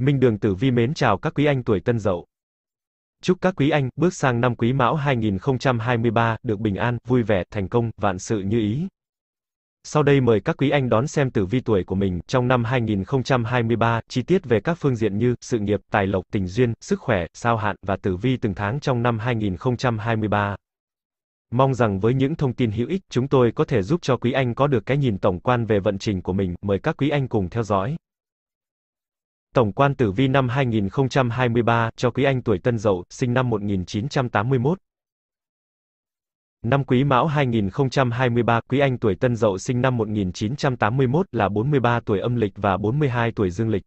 Minh Đường Tử Vi mến chào các quý anh tuổi Tân Dậu. Chúc các quý anh bước sang năm Quý Mão 2023 được bình an, vui vẻ, thành công, vạn sự như ý. Sau đây mời các quý anh đón xem tử vi tuổi của mình trong năm 2023, chi tiết về các phương diện như sự nghiệp, tài lộc, tình duyên, sức khỏe, sao hạn và tử vi từng tháng trong năm 2023. Mong rằng với những thông tin hữu ích, chúng tôi có thể giúp cho quý anh có được cái nhìn tổng quan về vận trình của mình. Mời các quý anh cùng theo dõi. Tổng quan tử vi năm 2023 cho quý anh tuổi Tân Dậu, sinh năm 1981. Năm Quý Mão 2023, Quý Anh tuổi Tân Dậu sinh năm 1981 là 43 tuổi âm lịch và 42 tuổi dương lịch.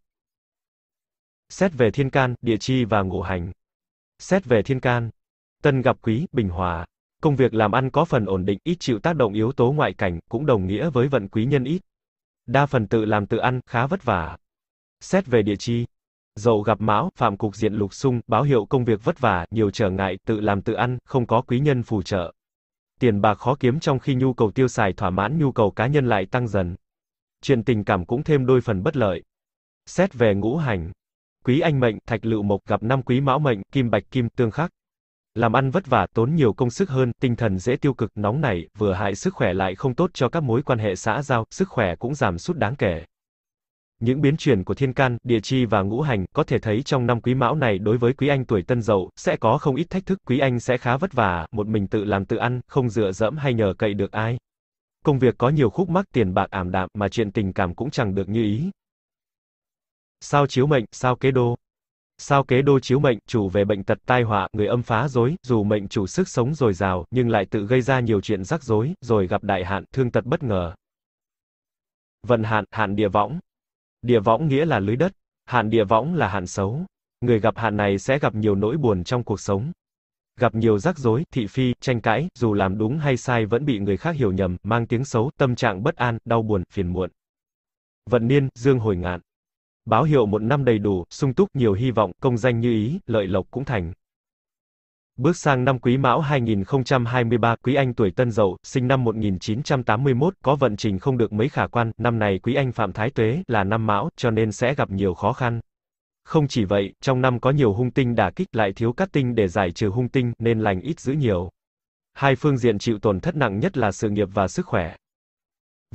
Xét về thiên can, địa chi và ngũ hành. Xét về thiên can, Tân gặp Quý, bình hòa. Công việc làm ăn có phần ổn định, ít chịu tác động yếu tố ngoại cảnh, cũng đồng nghĩa với vận quý nhân ít. Đa phần tự làm tự ăn, khá vất vả. Xét về địa chi, dậu gặp mão, phạm cục diện lục xung báo hiệu công việc vất vả, nhiều trở ngại, tự làm tự ăn, không có quý nhân phù trợ. Tiền bạc khó kiếm trong khi nhu cầu tiêu xài thỏa mãn nhu cầu cá nhân lại tăng dần. Chuyện tình cảm cũng thêm đôi phần bất lợi. Xét về ngũ hành, quý anh mệnh, thạch lựu mộc gặp năm quý mão mệnh, kim bạch kim tương khắc. Làm ăn vất vả, tốn nhiều công sức hơn, tinh thần dễ tiêu cực, nóng nảy, vừa hại sức khỏe lại không tốt cho các mối quan hệ xã giao, sức khỏe cũng giảm sút đáng kể. Những biến chuyển của thiên can, địa chi và ngũ hành có thể thấy trong năm quý mão này đối với quý anh tuổi tân dậu sẽ có không ít thách thức, quý anh sẽ khá vất vả, một mình tự làm tự ăn, không dựa dẫm hay nhờ cậy được ai. Công việc có nhiều khúc mắc, tiền bạc ảm đạm mà chuyện tình cảm cũng chẳng được như ý. Sao chiếu mệnh, sao kế đô? Sao kế đô chiếu mệnh, chủ về bệnh tật tai họa, người âm phá rối dù mệnh chủ sức sống dồi dào, nhưng lại tự gây ra nhiều chuyện rắc rối, rồi gặp đại hạn, thương tật bất ngờ. Vận hạn, hạn địa võng, Địa võng nghĩa là lưới đất, hạn địa võng là hạn xấu. Người gặp hạn này sẽ gặp nhiều nỗi buồn trong cuộc sống. Gặp nhiều rắc rối, thị phi, tranh cãi, dù làm đúng hay sai vẫn bị người khác hiểu nhầm, mang tiếng xấu, tâm trạng bất an, đau buồn, phiền muộn. Vận niên, dương hồi ngạn. Báo hiệu một năm đầy đủ, sung túc, nhiều hy vọng, công danh như ý, lợi lộc cũng thành. Bước sang năm Quý Mão 2023, Quý Anh tuổi Tân Dậu, sinh năm 1981, có vận trình không được mấy khả quan, năm này Quý Anh phạm thái tuế là năm Mão, cho nên sẽ gặp nhiều khó khăn. Không chỉ vậy, trong năm có nhiều hung tinh đả kích lại thiếu cát tinh để giải trừ hung tinh, nên lành ít giữ nhiều. Hai phương diện chịu tổn thất nặng nhất là sự nghiệp và sức khỏe.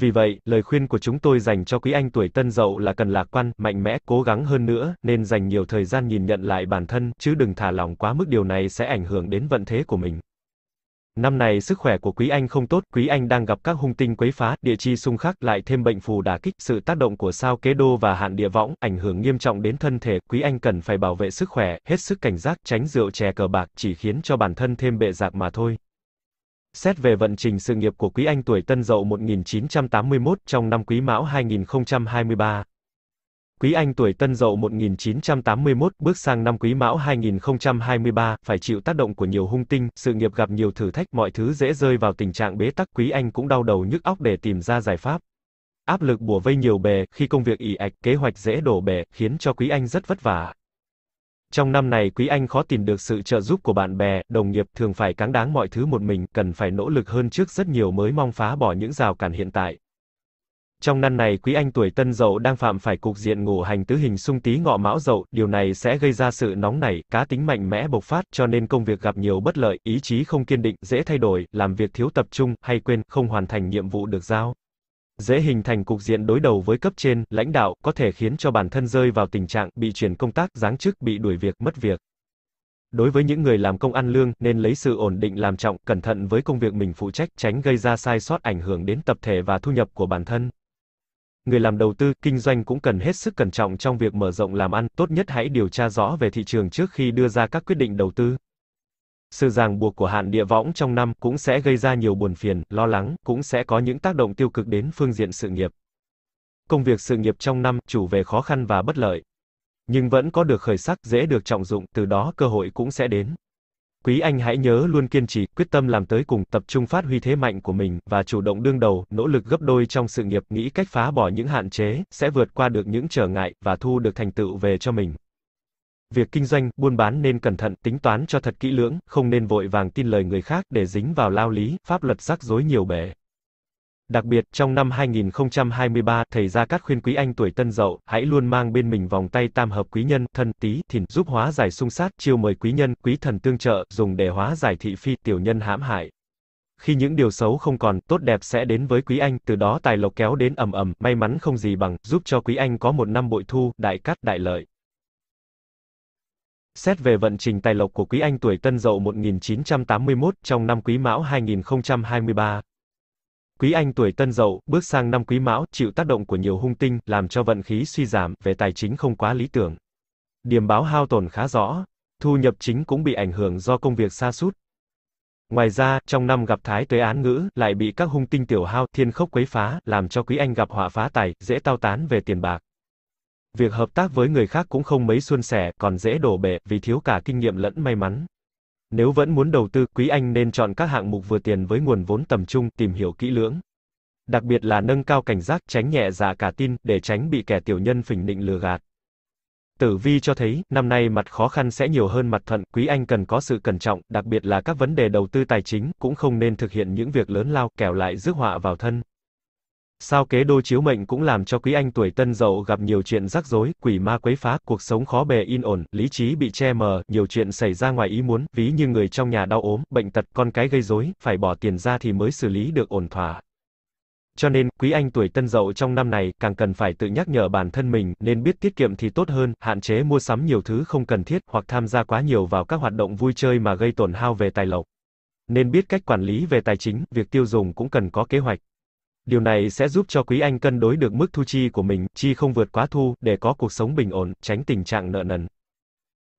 Vì vậy, lời khuyên của chúng tôi dành cho quý anh tuổi tân dậu là cần lạc quan, mạnh mẽ, cố gắng hơn nữa, nên dành nhiều thời gian nhìn nhận lại bản thân, chứ đừng thả lỏng quá mức điều này sẽ ảnh hưởng đến vận thế của mình. Năm này sức khỏe của quý anh không tốt, quý anh đang gặp các hung tinh quấy phá, địa chi xung khắc lại thêm bệnh phù đả kích, sự tác động của sao kế đô và hạn địa võng ảnh hưởng nghiêm trọng đến thân thể, quý anh cần phải bảo vệ sức khỏe, hết sức cảnh giác, tránh rượu chè cờ bạc, chỉ khiến cho bản thân thêm bệ dạc mà thôi. Xét về vận trình sự nghiệp của Quý Anh tuổi Tân Dậu 1981 trong năm Quý Mão 2023. Quý Anh tuổi Tân Dậu 1981 bước sang năm Quý Mão 2023, phải chịu tác động của nhiều hung tinh, sự nghiệp gặp nhiều thử thách, mọi thứ dễ rơi vào tình trạng bế tắc, Quý Anh cũng đau đầu nhức óc để tìm ra giải pháp. Áp lực bủa vây nhiều bề, khi công việc ỉ ạch, kế hoạch dễ đổ bể, khiến cho Quý Anh rất vất vả. Trong năm này quý anh khó tìm được sự trợ giúp của bạn bè, đồng nghiệp thường phải cáng đáng mọi thứ một mình, cần phải nỗ lực hơn trước rất nhiều mới mong phá bỏ những rào cản hiện tại. Trong năm này quý anh tuổi tân dậu đang phạm phải cục diện ngũ hành tứ hình xung tý ngọ mão dậu, điều này sẽ gây ra sự nóng nảy, cá tính mạnh mẽ bộc phát, cho nên công việc gặp nhiều bất lợi, ý chí không kiên định, dễ thay đổi, làm việc thiếu tập trung, hay quên, không hoàn thành nhiệm vụ được giao dễ hình thành cục diện đối đầu với cấp trên, lãnh đạo, có thể khiến cho bản thân rơi vào tình trạng bị chuyển công tác, giáng chức, bị đuổi việc, mất việc. Đối với những người làm công ăn lương, nên lấy sự ổn định làm trọng, cẩn thận với công việc mình phụ trách, tránh gây ra sai sót ảnh hưởng đến tập thể và thu nhập của bản thân. Người làm đầu tư, kinh doanh cũng cần hết sức cẩn trọng trong việc mở rộng làm ăn, tốt nhất hãy điều tra rõ về thị trường trước khi đưa ra các quyết định đầu tư. Sự ràng buộc của hạn địa võng trong năm cũng sẽ gây ra nhiều buồn phiền, lo lắng, cũng sẽ có những tác động tiêu cực đến phương diện sự nghiệp. Công việc sự nghiệp trong năm chủ về khó khăn và bất lợi, nhưng vẫn có được khởi sắc, dễ được trọng dụng, từ đó cơ hội cũng sẽ đến. Quý anh hãy nhớ luôn kiên trì, quyết tâm làm tới cùng, tập trung phát huy thế mạnh của mình và chủ động đương đầu, nỗ lực gấp đôi trong sự nghiệp, nghĩ cách phá bỏ những hạn chế, sẽ vượt qua được những trở ngại và thu được thành tựu về cho mình. Việc kinh doanh, buôn bán nên cẩn thận, tính toán cho thật kỹ lưỡng, không nên vội vàng tin lời người khác để dính vào lao lý, pháp luật rắc rối nhiều bể. Đặc biệt, trong năm 2023, thầy Gia Cát khuyên quý anh tuổi tân dậu, hãy luôn mang bên mình vòng tay tam hợp quý nhân, thân, tí, thìn, giúp hóa giải xung sát, chiêu mời quý nhân, quý thần tương trợ, dùng để hóa giải thị phi, tiểu nhân hãm hại. Khi những điều xấu không còn, tốt đẹp sẽ đến với quý anh, từ đó tài lộc kéo đến ầm ầm, may mắn không gì bằng, giúp cho quý anh có một năm bội thu, đại cát, đại lợi. Xét về vận trình tài lộc của quý anh tuổi Tân Dậu 1981 trong năm Quý Mão 2023. Quý anh tuổi Tân Dậu bước sang năm Quý Mão chịu tác động của nhiều hung tinh, làm cho vận khí suy giảm, về tài chính không quá lý tưởng. Điểm báo hao tổn khá rõ, thu nhập chính cũng bị ảnh hưởng do công việc xa sút Ngoài ra, trong năm gặp thái tuế án ngữ, lại bị các hung tinh tiểu hao, thiên khốc quấy phá, làm cho quý anh gặp họa phá tài, dễ tao tán về tiền bạc. Việc hợp tác với người khác cũng không mấy suôn sẻ, còn dễ đổ bể, vì thiếu cả kinh nghiệm lẫn may mắn. Nếu vẫn muốn đầu tư, quý anh nên chọn các hạng mục vừa tiền với nguồn vốn tầm trung, tìm hiểu kỹ lưỡng. Đặc biệt là nâng cao cảnh giác, tránh nhẹ dạ cả tin, để tránh bị kẻ tiểu nhân phỉnh định lừa gạt. Tử Vi cho thấy, năm nay mặt khó khăn sẽ nhiều hơn mặt thuận, quý anh cần có sự cẩn trọng, đặc biệt là các vấn đề đầu tư tài chính, cũng không nên thực hiện những việc lớn lao, kẻo lại rước họa vào thân. Sao kế đô chiếu mệnh cũng làm cho quý anh tuổi tân dậu gặp nhiều chuyện rắc rối, quỷ ma quấy phá, cuộc sống khó bề yên ổn, lý trí bị che mờ, nhiều chuyện xảy ra ngoài ý muốn, ví như người trong nhà đau ốm, bệnh tật, con cái gây rối, phải bỏ tiền ra thì mới xử lý được ổn thỏa. Cho nên, quý anh tuổi tân dậu trong năm này càng cần phải tự nhắc nhở bản thân mình, nên biết tiết kiệm thì tốt hơn, hạn chế mua sắm nhiều thứ không cần thiết hoặc tham gia quá nhiều vào các hoạt động vui chơi mà gây tổn hao về tài lộc. Nên biết cách quản lý về tài chính, việc tiêu dùng cũng cần có kế hoạch. Điều này sẽ giúp cho quý anh cân đối được mức thu chi của mình, chi không vượt quá thu, để có cuộc sống bình ổn, tránh tình trạng nợ nần.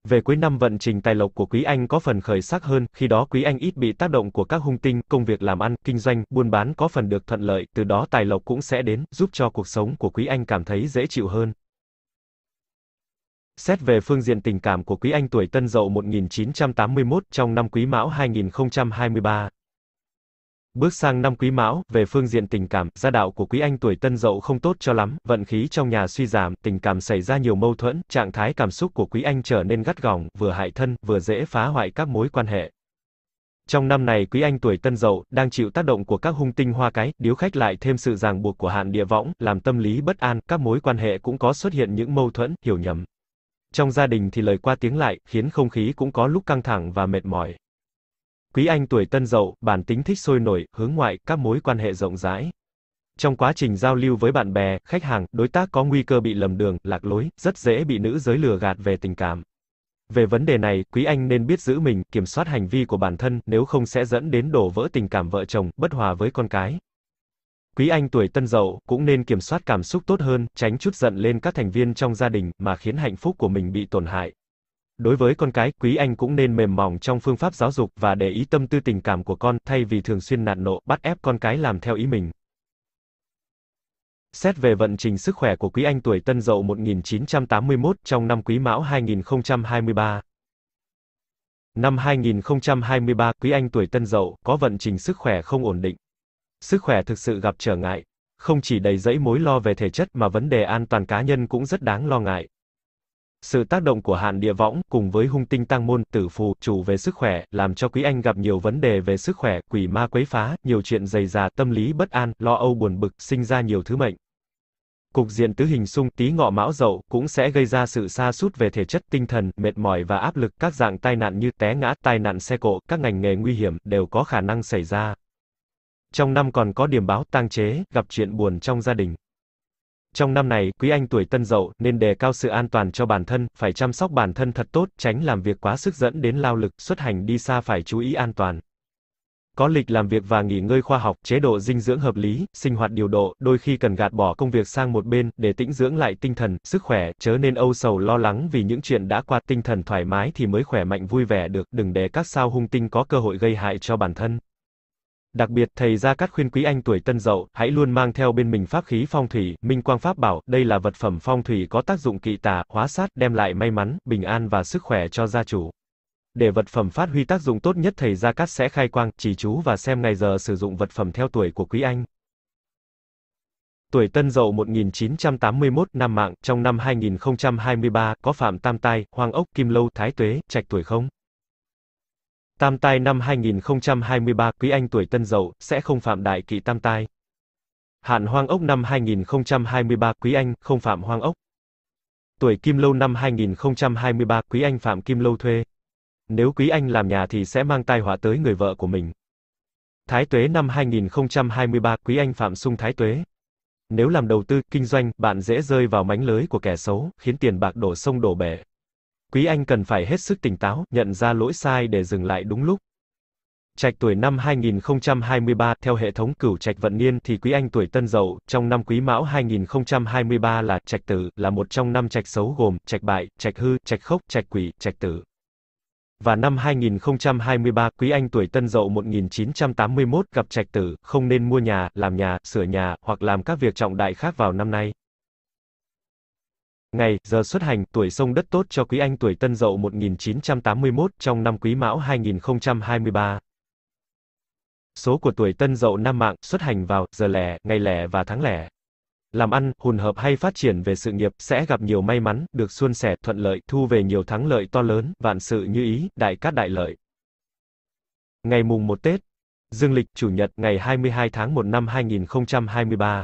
Về cuối năm vận trình tài lộc của quý anh có phần khởi sắc hơn, khi đó quý anh ít bị tác động của các hung tinh, công việc làm ăn, kinh doanh, buôn bán có phần được thuận lợi, từ đó tài lộc cũng sẽ đến, giúp cho cuộc sống của quý anh cảm thấy dễ chịu hơn. Xét về phương diện tình cảm của quý anh tuổi Tân Dậu 1981 trong năm Quý Mão 2023, Bước sang năm Quý Mão, về phương diện tình cảm, gia đạo của Quý Anh tuổi Tân Dậu không tốt cho lắm, vận khí trong nhà suy giảm, tình cảm xảy ra nhiều mâu thuẫn, trạng thái cảm xúc của Quý Anh trở nên gắt gỏng, vừa hại thân, vừa dễ phá hoại các mối quan hệ. Trong năm này Quý Anh tuổi Tân Dậu đang chịu tác động của các hung tinh hoa cái, điếu khách lại thêm sự ràng buộc của hạn địa võng, làm tâm lý bất an, các mối quan hệ cũng có xuất hiện những mâu thuẫn, hiểu nhầm. Trong gia đình thì lời qua tiếng lại, khiến không khí cũng có lúc căng thẳng và mệt mỏi. Quý Anh tuổi tân dậu, bản tính thích sôi nổi, hướng ngoại, các mối quan hệ rộng rãi. Trong quá trình giao lưu với bạn bè, khách hàng, đối tác có nguy cơ bị lầm đường, lạc lối, rất dễ bị nữ giới lừa gạt về tình cảm. Về vấn đề này, Quý Anh nên biết giữ mình, kiểm soát hành vi của bản thân, nếu không sẽ dẫn đến đổ vỡ tình cảm vợ chồng, bất hòa với con cái. Quý Anh tuổi tân dậu cũng nên kiểm soát cảm xúc tốt hơn, tránh chút giận lên các thành viên trong gia đình mà khiến hạnh phúc của mình bị tổn hại. Đối với con cái, quý anh cũng nên mềm mỏng trong phương pháp giáo dục và để ý tâm tư tình cảm của con, thay vì thường xuyên nạt nộ, bắt ép con cái làm theo ý mình. Xét về vận trình sức khỏe của quý anh tuổi Tân Dậu 1981 trong năm Quý Mão 2023. Năm 2023, Quý Anh tuổi Tân Dậu có vận trình sức khỏe không ổn định. Sức khỏe thực sự gặp trở ngại, không chỉ đầy dẫy mối lo về thể chất mà vấn đề an toàn cá nhân cũng rất đáng lo ngại. Sự tác động của hạn địa võng cùng với hung tinh tăng môn, tử phù, chủ về sức khỏe, làm cho quý anh gặp nhiều vấn đề về sức khỏe, quỷ ma quấy phá, nhiều chuyện dày dà, tâm lý bất an, lo âu buồn bực, sinh ra nhiều thứ mệnh. Cục diện tứ hình xung tí ngọ mão dậu cũng sẽ gây ra sự sa sút về thể chất tinh thần, mệt mỏi và áp lực, các dạng tai nạn như té ngã, tai nạn xe cộ, các ngành nghề nguy hiểm đều có khả năng xảy ra. Trong năm còn có điểm báo tang chế, gặp chuyện buồn trong gia đình. Trong năm này, quý anh tuổi tân dậu nên đề cao sự an toàn cho bản thân, phải chăm sóc bản thân thật tốt, tránh làm việc quá sức dẫn đến lao lực, xuất hành đi xa phải chú ý an toàn. Có lịch làm việc và nghỉ ngơi khoa học, chế độ dinh dưỡng hợp lý, sinh hoạt điều độ, đôi khi cần gạt bỏ công việc sang một bên để tĩnh dưỡng lại tinh thần, sức khỏe, chớ nên âu sầu lo lắng vì những chuyện đã qua, tinh thần thoải mái thì mới khỏe mạnh vui vẻ được, đừng để các sao hung tinh có cơ hội gây hại cho bản thân. Đặc biệt, thầy Gia Cát khuyên quý anh tuổi tân dậu, hãy luôn mang theo bên mình pháp khí phong thủy, minh quang pháp bảo, đây là vật phẩm phong thủy có tác dụng kỵ tà, hóa sát, đem lại may mắn, bình an và sức khỏe cho gia chủ. Để vật phẩm phát huy tác dụng tốt nhất thầy Gia Cát sẽ khai quang, chỉ chú và xem ngày giờ sử dụng vật phẩm theo tuổi của quý anh. Tuổi Tân Dậu 1981 năm mạng, trong năm 2023 có Phạm Tam Tai, Hoàng Ốc, Kim Lâu, Thái Tuế, Trạch tuổi không? Tam tai năm 2023, quý anh tuổi Tân Dậu sẽ không phạm đại kỵ tam tai. Hạn hoang ốc năm 2023, quý anh không phạm hoang ốc. Tuổi Kim Lâu năm 2023, quý anh phạm Kim Lâu thuê. Nếu quý anh làm nhà thì sẽ mang tai họa tới người vợ của mình. Thái Tuế năm 2023, quý anh phạm sung Thái Tuế. Nếu làm đầu tư, kinh doanh, bạn dễ rơi vào mánh lưới của kẻ xấu, khiến tiền bạc đổ sông đổ bể. Quý Anh cần phải hết sức tỉnh táo, nhận ra lỗi sai để dừng lại đúng lúc. Trạch tuổi năm 2023, theo hệ thống cửu trạch vận niên thì quý anh tuổi tân dậu, trong năm quý mão 2023 là trạch tử, là một trong năm trạch xấu gồm trạch bại, trạch hư, trạch khốc, trạch quỷ, trạch tử. Và năm 2023, quý anh tuổi tân dậu 1981 gặp trạch tử, không nên mua nhà, làm nhà, sửa nhà, hoặc làm các việc trọng đại khác vào năm nay. Ngày, giờ xuất hành, tuổi sông đất tốt cho quý anh tuổi Tân Dậu 1981 trong năm Quý Mão 2023. Số của tuổi Tân Dậu nam mạng, xuất hành vào, giờ lẻ, ngày lẻ và tháng lẻ. Làm ăn, hùn hợp hay phát triển về sự nghiệp, sẽ gặp nhiều may mắn, được xuân sẻ, thuận lợi, thu về nhiều thắng lợi to lớn, vạn sự như ý, đại cát đại lợi. Ngày mùng 1 Tết, Dương lịch, Chủ nhật, ngày 22 tháng 1 năm 2023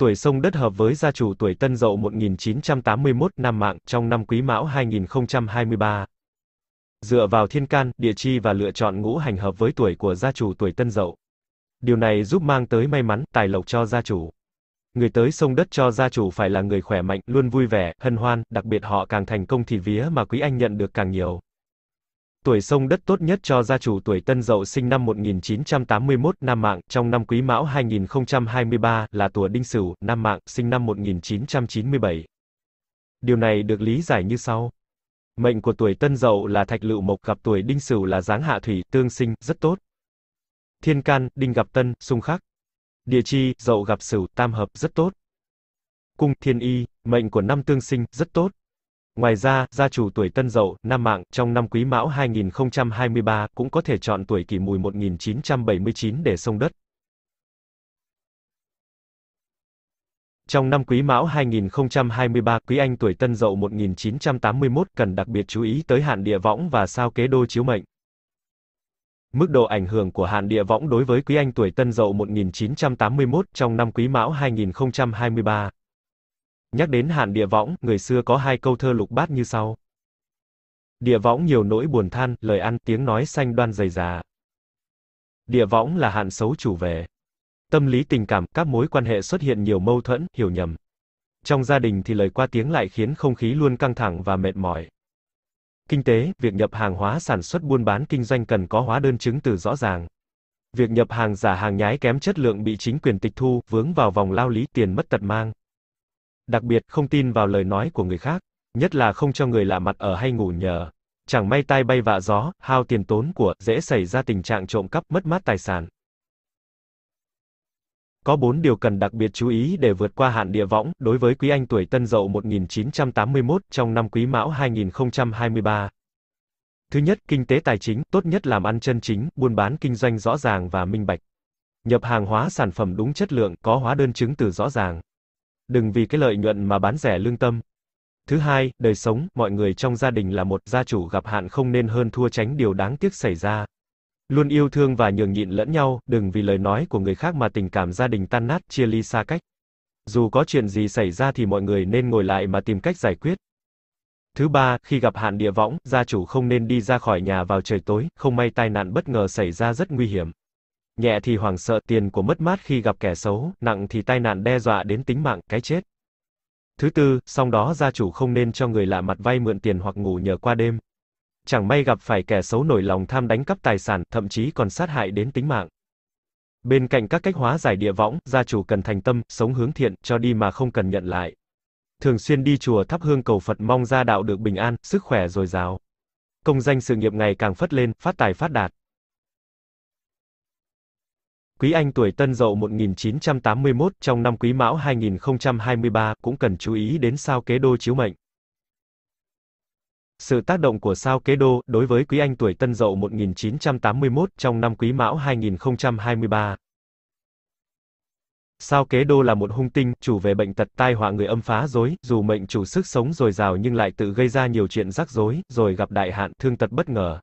Tuổi sông đất hợp với gia chủ tuổi Tân Dậu 1981 năm mạng trong năm Quý Mão 2023. Dựa vào thiên can, địa chi và lựa chọn ngũ hành hợp với tuổi của gia chủ tuổi Tân Dậu. Điều này giúp mang tới may mắn, tài lộc cho gia chủ. Người tới sông đất cho gia chủ phải là người khỏe mạnh, luôn vui vẻ, hân hoan, đặc biệt họ càng thành công thì vía mà quý anh nhận được càng nhiều. Tuổi sông đất tốt nhất cho gia chủ tuổi Tân Dậu sinh năm 1981 Nam Mạng, trong năm Quý Mão 2023 là tuổi Đinh Sửu, Nam Mạng, sinh năm 1997. Điều này được lý giải như sau. Mệnh của tuổi Tân Dậu là Thạch Lựu Mộc gặp tuổi Đinh Sửu là Giáng Hạ Thủy, tương sinh, rất tốt. Thiên Can, Đinh gặp Tân, xung khắc. Địa chi, Dậu gặp Sửu, tam hợp, rất tốt. Cung Thiên Y, mệnh của năm tương sinh, rất tốt. Ngoài ra, gia chủ tuổi Tân Dậu, Nam Mạng, trong năm Quý Mão 2023, cũng có thể chọn tuổi kỷ mùi 1979 để sông đất. Trong năm Quý Mão 2023, Quý Anh tuổi Tân Dậu 1981 cần đặc biệt chú ý tới hạn địa võng và sao kế đô chiếu mệnh. Mức độ ảnh hưởng của hạn địa võng đối với Quý Anh tuổi Tân Dậu 1981 trong năm Quý Mão 2023 Nhắc đến Hạn Địa Võng, người xưa có hai câu thơ lục bát như sau. Địa võng nhiều nỗi buồn than, lời ăn, tiếng nói xanh đoan dày già. Địa võng là hạn xấu chủ về. Tâm lý tình cảm, các mối quan hệ xuất hiện nhiều mâu thuẫn, hiểu nhầm. Trong gia đình thì lời qua tiếng lại khiến không khí luôn căng thẳng và mệt mỏi. Kinh tế, việc nhập hàng hóa sản xuất buôn bán kinh doanh cần có hóa đơn chứng từ rõ ràng. Việc nhập hàng giả hàng nhái kém chất lượng bị chính quyền tịch thu, vướng vào vòng lao lý tiền mất tật mang. Đặc biệt không tin vào lời nói của người khác, nhất là không cho người lạ mặt ở hay ngủ nhờ. Chẳng may tai bay vạ gió, hao tiền tốn của, dễ xảy ra tình trạng trộm cắp mất mát tài sản. Có 4 điều cần đặc biệt chú ý để vượt qua hạn địa võng đối với quý anh tuổi Tân Dậu 1981 trong năm Quý Mão 2023. Thứ nhất, kinh tế tài chính, tốt nhất làm ăn chân chính, buôn bán kinh doanh rõ ràng và minh bạch. Nhập hàng hóa sản phẩm đúng chất lượng, có hóa đơn chứng từ rõ ràng đừng vì cái lợi nhuận mà bán rẻ lương tâm. Thứ hai, đời sống, mọi người trong gia đình là một, gia chủ gặp hạn không nên hơn thua tránh điều đáng tiếc xảy ra. Luôn yêu thương và nhường nhịn lẫn nhau, đừng vì lời nói của người khác mà tình cảm gia đình tan nát, chia ly xa cách. Dù có chuyện gì xảy ra thì mọi người nên ngồi lại mà tìm cách giải quyết. Thứ ba, khi gặp hạn địa võng, gia chủ không nên đi ra khỏi nhà vào trời tối, không may tai nạn bất ngờ xảy ra rất nguy hiểm nhẹ thì hoảng sợ tiền của mất mát khi gặp kẻ xấu, nặng thì tai nạn đe dọa đến tính mạng, cái chết. Thứ tư, song đó gia chủ không nên cho người lạ mặt vay mượn tiền hoặc ngủ nhờ qua đêm. Chẳng may gặp phải kẻ xấu nổi lòng tham đánh cắp tài sản, thậm chí còn sát hại đến tính mạng. Bên cạnh các cách hóa giải địa võng, gia chủ cần thành tâm, sống hướng thiện, cho đi mà không cần nhận lại. Thường xuyên đi chùa thắp hương cầu Phật mong gia đạo được bình an, sức khỏe dồi dào. Công danh sự nghiệp ngày càng phất lên, phát tài phát đạt. Quý Anh tuổi Tân Dậu 1981 trong năm Quý Mão 2023 cũng cần chú ý đến sao kế đô chiếu mệnh. Sự tác động của sao kế đô đối với Quý Anh tuổi Tân Dậu 1981 trong năm Quý Mão 2023. Sao kế đô là một hung tinh, chủ về bệnh tật tai họa người âm phá rối, dù mệnh chủ sức sống dồi dào nhưng lại tự gây ra nhiều chuyện rắc rối, rồi gặp đại hạn, thương tật bất ngờ.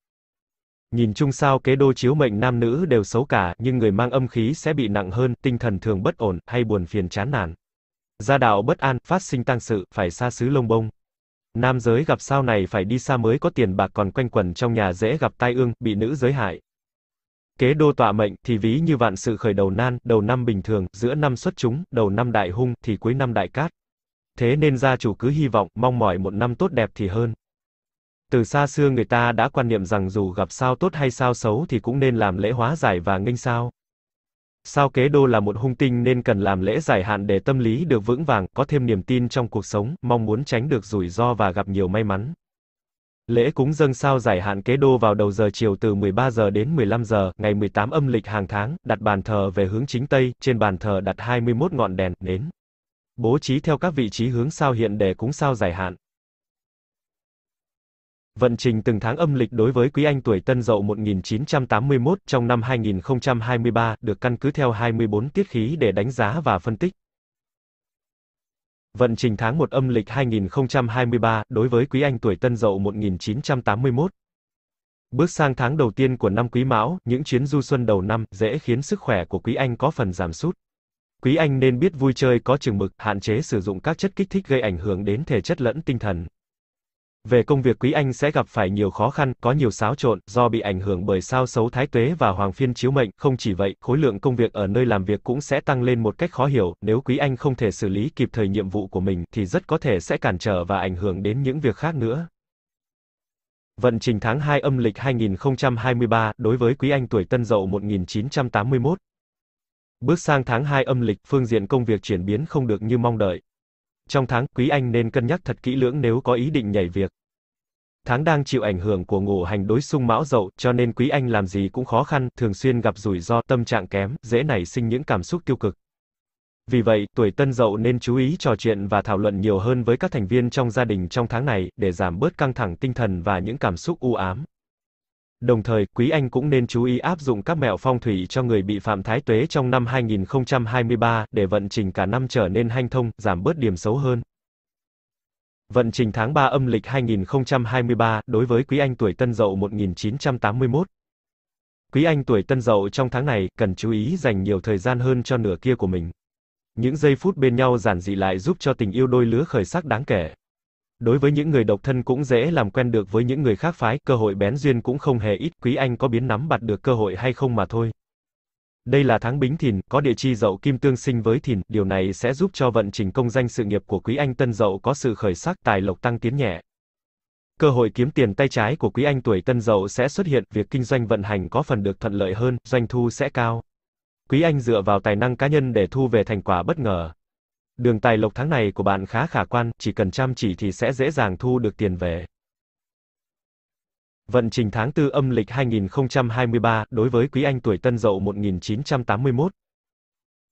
Nhìn chung sao kế đô chiếu mệnh nam nữ đều xấu cả, nhưng người mang âm khí sẽ bị nặng hơn, tinh thần thường bất ổn, hay buồn phiền chán nản. Gia đạo bất an, phát sinh tăng sự, phải xa xứ lông bông. Nam giới gặp sao này phải đi xa mới có tiền bạc còn quanh quẩn trong nhà dễ gặp tai ương, bị nữ giới hại. Kế đô tọa mệnh, thì ví như vạn sự khởi đầu nan, đầu năm bình thường, giữa năm xuất chúng, đầu năm đại hung, thì cuối năm đại cát. Thế nên gia chủ cứ hy vọng, mong mỏi một năm tốt đẹp thì hơn. Từ xa xưa người ta đã quan niệm rằng dù gặp sao tốt hay sao xấu thì cũng nên làm lễ hóa giải và nghênh sao. Sao kế đô là một hung tinh nên cần làm lễ giải hạn để tâm lý được vững vàng, có thêm niềm tin trong cuộc sống, mong muốn tránh được rủi ro và gặp nhiều may mắn. Lễ cúng dâng sao giải hạn kế đô vào đầu giờ chiều từ 13 giờ đến 15 giờ, ngày 18 âm lịch hàng tháng, đặt bàn thờ về hướng chính Tây, trên bàn thờ đặt 21 ngọn đèn, nến. Bố trí theo các vị trí hướng sao hiện để cúng sao giải hạn. Vận trình từng tháng âm lịch đối với quý anh tuổi Tân Dậu 1981 trong năm 2023 được căn cứ theo 24 tiết khí để đánh giá và phân tích. Vận trình tháng 1 âm lịch 2023 đối với quý anh tuổi Tân Dậu 1981. Bước sang tháng đầu tiên của năm Quý Mão, những chuyến du xuân đầu năm dễ khiến sức khỏe của quý anh có phần giảm sút. Quý anh nên biết vui chơi có chừng mực, hạn chế sử dụng các chất kích thích gây ảnh hưởng đến thể chất lẫn tinh thần. Về công việc quý anh sẽ gặp phải nhiều khó khăn, có nhiều xáo trộn, do bị ảnh hưởng bởi sao xấu thái tuế và hoàng phiên chiếu mệnh, không chỉ vậy, khối lượng công việc ở nơi làm việc cũng sẽ tăng lên một cách khó hiểu, nếu quý anh không thể xử lý kịp thời nhiệm vụ của mình, thì rất có thể sẽ cản trở và ảnh hưởng đến những việc khác nữa. Vận trình tháng 2 âm lịch 2023, đối với quý anh tuổi tân dậu 1981. Bước sang tháng 2 âm lịch, phương diện công việc chuyển biến không được như mong đợi. Trong tháng, quý anh nên cân nhắc thật kỹ lưỡng nếu có ý định nhảy việc. Tháng đang chịu ảnh hưởng của ngũ hành đối xung mão dậu, cho nên quý anh làm gì cũng khó khăn, thường xuyên gặp rủi ro, tâm trạng kém, dễ nảy sinh những cảm xúc tiêu cực. Vì vậy, tuổi tân dậu nên chú ý trò chuyện và thảo luận nhiều hơn với các thành viên trong gia đình trong tháng này, để giảm bớt căng thẳng tinh thần và những cảm xúc u ám. Đồng thời, quý anh cũng nên chú ý áp dụng các mẹo phong thủy cho người bị phạm thái tuế trong năm 2023 để vận trình cả năm trở nên hanh thông, giảm bớt điểm xấu hơn. Vận trình tháng 3 âm lịch 2023 đối với quý anh tuổi Tân Dậu 1981. Quý anh tuổi Tân Dậu trong tháng này cần chú ý dành nhiều thời gian hơn cho nửa kia của mình. Những giây phút bên nhau giản dị lại giúp cho tình yêu đôi lứa khởi sắc đáng kể. Đối với những người độc thân cũng dễ làm quen được với những người khác phái, cơ hội bén duyên cũng không hề ít, quý anh có biến nắm bắt được cơ hội hay không mà thôi. Đây là tháng Bính Thìn, có địa chi Dậu Kim tương sinh với Thìn, điều này sẽ giúp cho vận trình công danh sự nghiệp của quý anh Tân Dậu có sự khởi sắc, tài lộc tăng tiến nhẹ. Cơ hội kiếm tiền tay trái của quý anh tuổi Tân Dậu sẽ xuất hiện, việc kinh doanh vận hành có phần được thuận lợi hơn, doanh thu sẽ cao. Quý anh dựa vào tài năng cá nhân để thu về thành quả bất ngờ. Đường tài lộc tháng này của bạn khá khả quan, chỉ cần chăm chỉ thì sẽ dễ dàng thu được tiền về. Vận trình tháng 4 âm lịch 2023 đối với quý anh tuổi Tân Dậu 1981.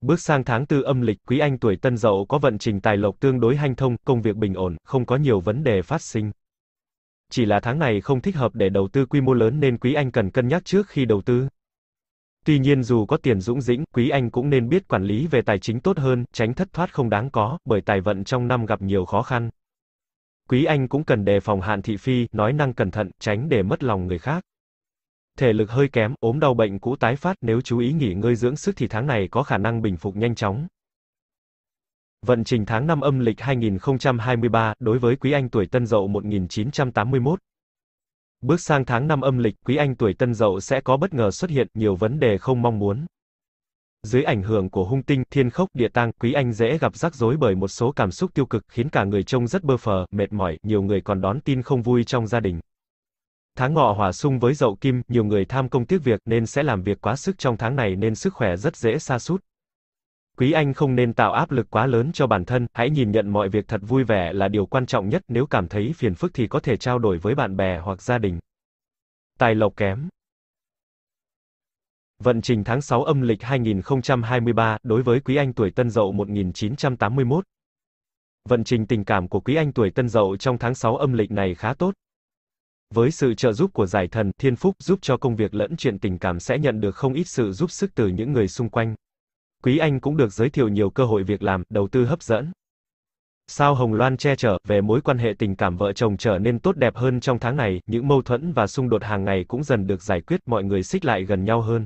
Bước sang tháng 4 âm lịch, quý anh tuổi Tân Dậu có vận trình tài lộc tương đối hanh thông, công việc bình ổn, không có nhiều vấn đề phát sinh. Chỉ là tháng này không thích hợp để đầu tư quy mô lớn nên quý anh cần cân nhắc trước khi đầu tư. Tuy nhiên dù có tiền dũng dĩnh, quý anh cũng nên biết quản lý về tài chính tốt hơn, tránh thất thoát không đáng có, bởi tài vận trong năm gặp nhiều khó khăn. Quý anh cũng cần đề phòng hạn thị phi, nói năng cẩn thận, tránh để mất lòng người khác. Thể lực hơi kém, ốm đau bệnh cũ tái phát, nếu chú ý nghỉ ngơi dưỡng sức thì tháng này có khả năng bình phục nhanh chóng. Vận trình tháng năm âm lịch 2023, đối với quý anh tuổi Tân Dậu 1981, Bước sang tháng 5 âm lịch, quý anh tuổi Tân Dậu sẽ có bất ngờ xuất hiện nhiều vấn đề không mong muốn. Dưới ảnh hưởng của hung tinh, thiên khốc, địa tang, quý anh dễ gặp rắc rối bởi một số cảm xúc tiêu cực khiến cả người trông rất bơ phờ, mệt mỏi, nhiều người còn đón tin không vui trong gia đình. Tháng ngọ hỏa sung với dậu kim, nhiều người tham công tiếc việc nên sẽ làm việc quá sức trong tháng này nên sức khỏe rất dễ sa sút. Quý anh không nên tạo áp lực quá lớn cho bản thân, hãy nhìn nhận mọi việc thật vui vẻ là điều quan trọng nhất, nếu cảm thấy phiền phức thì có thể trao đổi với bạn bè hoặc gia đình. Tài lộc kém. Vận trình tháng 6 âm lịch 2023 đối với quý anh tuổi Tân Dậu 1981. Vận trình tình cảm của quý anh tuổi Tân Dậu trong tháng 6 âm lịch này khá tốt. Với sự trợ giúp của giải thần, thiên phúc giúp cho công việc lẫn chuyện tình cảm sẽ nhận được không ít sự giúp sức từ những người xung quanh. Quý Anh cũng được giới thiệu nhiều cơ hội việc làm, đầu tư hấp dẫn. Sao Hồng Loan che chở về mối quan hệ tình cảm vợ chồng trở nên tốt đẹp hơn trong tháng này, những mâu thuẫn và xung đột hàng ngày cũng dần được giải quyết, mọi người xích lại gần nhau hơn.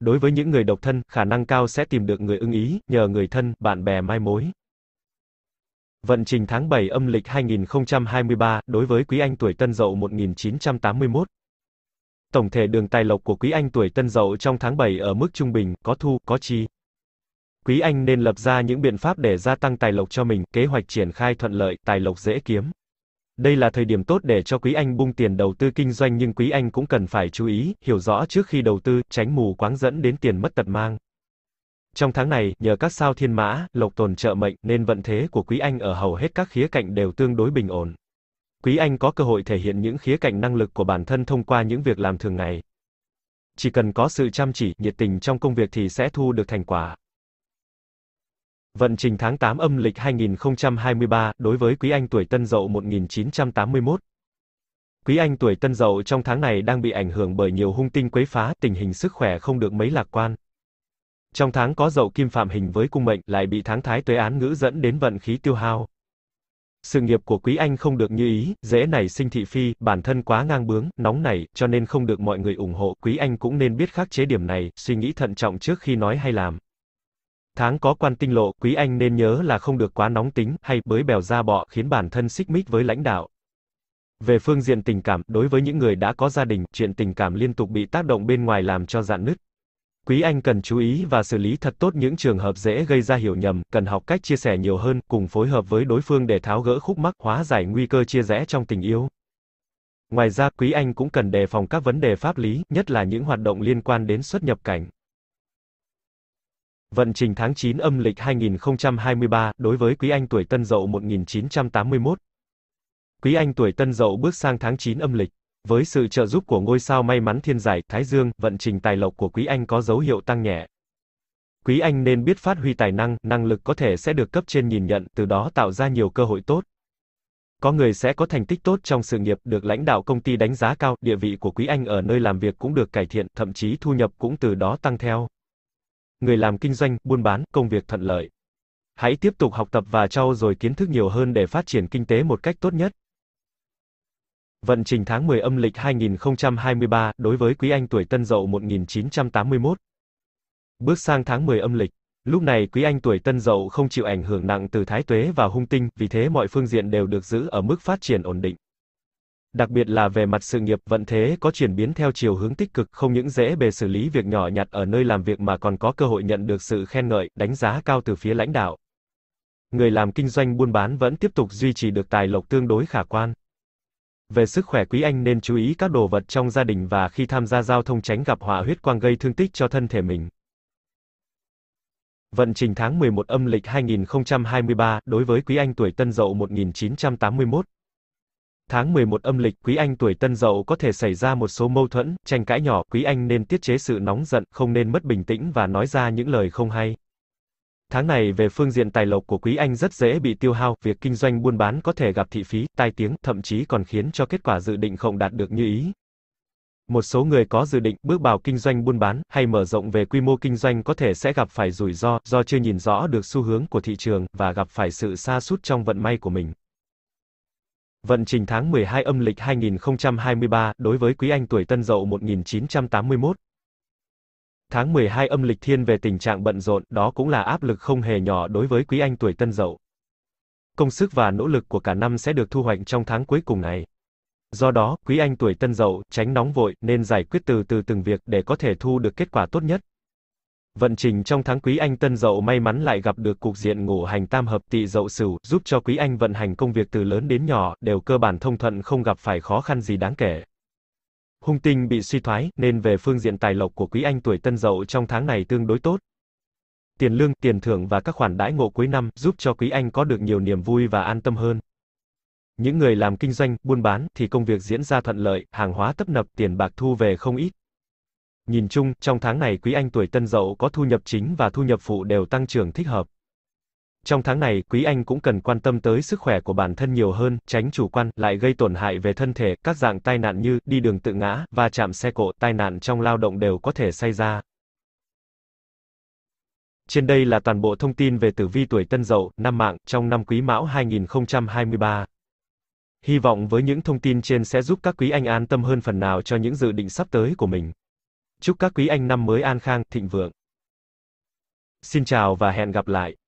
Đối với những người độc thân, khả năng cao sẽ tìm được người ưng ý, nhờ người thân, bạn bè mai mối. Vận trình tháng 7 âm lịch 2023, đối với quý anh tuổi tân dậu 1981 tổng thể đường tài lộc của quý anh tuổi tân dậu trong tháng 7 ở mức trung bình, có thu, có chi. Quý anh nên lập ra những biện pháp để gia tăng tài lộc cho mình, kế hoạch triển khai thuận lợi, tài lộc dễ kiếm. Đây là thời điểm tốt để cho quý anh bung tiền đầu tư kinh doanh nhưng quý anh cũng cần phải chú ý, hiểu rõ trước khi đầu tư, tránh mù quáng dẫn đến tiền mất tật mang. Trong tháng này, nhờ các sao thiên mã, lộc tồn trợ mệnh nên vận thế của quý anh ở hầu hết các khía cạnh đều tương đối bình ổn. Quý Anh có cơ hội thể hiện những khía cạnh năng lực của bản thân thông qua những việc làm thường ngày. Chỉ cần có sự chăm chỉ, nhiệt tình trong công việc thì sẽ thu được thành quả. Vận trình tháng 8 âm lịch 2023 đối với Quý Anh tuổi Tân Dậu 1981. Quý Anh tuổi Tân Dậu trong tháng này đang bị ảnh hưởng bởi nhiều hung tinh quấy phá, tình hình sức khỏe không được mấy lạc quan. Trong tháng có Dậu Kim phạm hình với cung mệnh, lại bị tháng Thái Tuế án ngữ dẫn đến vận khí tiêu hao sự nghiệp của Quý Anh không được như ý, dễ nảy sinh thị phi, bản thân quá ngang bướng, nóng nảy, cho nên không được mọi người ủng hộ, Quý Anh cũng nên biết khắc chế điểm này, suy nghĩ thận trọng trước khi nói hay làm. Tháng có quan tinh lộ, Quý Anh nên nhớ là không được quá nóng tính, hay bới bèo ra bọ, khiến bản thân xích mích với lãnh đạo. Về phương diện tình cảm, đối với những người đã có gia đình, chuyện tình cảm liên tục bị tác động bên ngoài làm cho dạn nứt, Quý Anh cần chú ý và xử lý thật tốt những trường hợp dễ gây ra hiểu nhầm, cần học cách chia sẻ nhiều hơn, cùng phối hợp với đối phương để tháo gỡ khúc mắc, hóa giải nguy cơ chia rẽ trong tình yêu. Ngoài ra, Quý Anh cũng cần đề phòng các vấn đề pháp lý, nhất là những hoạt động liên quan đến xuất nhập cảnh. Vận trình tháng 9 âm lịch 2023 đối với Quý Anh tuổi Tân Dậu 1981. Quý Anh tuổi Tân Dậu bước sang tháng 9 âm lịch. Với sự trợ giúp của ngôi sao may mắn thiên giải, Thái Dương, vận trình tài lộc của Quý Anh có dấu hiệu tăng nhẹ. Quý Anh nên biết phát huy tài năng, năng lực có thể sẽ được cấp trên nhìn nhận, từ đó tạo ra nhiều cơ hội tốt. Có người sẽ có thành tích tốt trong sự nghiệp, được lãnh đạo công ty đánh giá cao, địa vị của Quý Anh ở nơi làm việc cũng được cải thiện, thậm chí thu nhập cũng từ đó tăng theo. Người làm kinh doanh, buôn bán, công việc thuận lợi. Hãy tiếp tục học tập và trau dồi kiến thức nhiều hơn để phát triển kinh tế một cách tốt nhất. Vận trình tháng 10 âm lịch 2023 đối với quý anh tuổi Tân Dậu 1981. Bước sang tháng 10 âm lịch, lúc này quý anh tuổi Tân Dậu không chịu ảnh hưởng nặng từ Thái Tuế và Hung Tinh, vì thế mọi phương diện đều được giữ ở mức phát triển ổn định. Đặc biệt là về mặt sự nghiệp, vận thế có chuyển biến theo chiều hướng tích cực, không những dễ bề xử lý việc nhỏ nhặt ở nơi làm việc mà còn có cơ hội nhận được sự khen ngợi, đánh giá cao từ phía lãnh đạo. Người làm kinh doanh buôn bán vẫn tiếp tục duy trì được tài lộc tương đối khả quan. Về sức khỏe quý anh nên chú ý các đồ vật trong gia đình và khi tham gia giao thông tránh gặp hỏa huyết quang gây thương tích cho thân thể mình. Vận trình tháng 11 âm lịch 2023 đối với quý anh tuổi Tân Dậu 1981. Tháng 11 âm lịch quý anh tuổi Tân Dậu có thể xảy ra một số mâu thuẫn, tranh cãi nhỏ, quý anh nên tiết chế sự nóng giận, không nên mất bình tĩnh và nói ra những lời không hay. Tháng này về phương diện tài lộc của quý anh rất dễ bị tiêu hao, việc kinh doanh buôn bán có thể gặp thị phí, tai tiếng, thậm chí còn khiến cho kết quả dự định không đạt được như ý. Một số người có dự định bước vào kinh doanh buôn bán hay mở rộng về quy mô kinh doanh có thể sẽ gặp phải rủi ro do chưa nhìn rõ được xu hướng của thị trường và gặp phải sự sa sút trong vận may của mình. Vận trình tháng 12 âm lịch 2023 đối với quý anh tuổi Tân Dậu 1981 Tháng 12 âm lịch thiên về tình trạng bận rộn, đó cũng là áp lực không hề nhỏ đối với quý anh tuổi tân dậu. Công sức và nỗ lực của cả năm sẽ được thu hoạch trong tháng cuối cùng này. Do đó, quý anh tuổi tân dậu, tránh nóng vội, nên giải quyết từ từ từng việc để có thể thu được kết quả tốt nhất. Vận trình trong tháng quý anh tân dậu may mắn lại gặp được cục diện ngũ hành tam hợp tỵ dậu sửu, giúp cho quý anh vận hành công việc từ lớn đến nhỏ, đều cơ bản thông thuận không gặp phải khó khăn gì đáng kể. Hung tinh bị suy thoái nên về phương diện tài lộc của quý anh tuổi Tân Dậu trong tháng này tương đối tốt. Tiền lương, tiền thưởng và các khoản đãi ngộ cuối năm giúp cho quý anh có được nhiều niềm vui và an tâm hơn. Những người làm kinh doanh, buôn bán thì công việc diễn ra thuận lợi, hàng hóa tấp nập, tiền bạc thu về không ít. Nhìn chung, trong tháng này quý anh tuổi Tân Dậu có thu nhập chính và thu nhập phụ đều tăng trưởng thích hợp. Trong tháng này, quý anh cũng cần quan tâm tới sức khỏe của bản thân nhiều hơn, tránh chủ quan lại gây tổn hại về thân thể, các dạng tai nạn như đi đường tự ngã, và chạm xe cộ, tai nạn trong lao động đều có thể xảy ra. Trên đây là toàn bộ thông tin về tử vi tuổi Tân Dậu, năm mạng trong năm Quý Mão 2023. Hy vọng với những thông tin trên sẽ giúp các quý anh an tâm hơn phần nào cho những dự định sắp tới của mình. Chúc các quý anh năm mới an khang, thịnh vượng. Xin chào và hẹn gặp lại.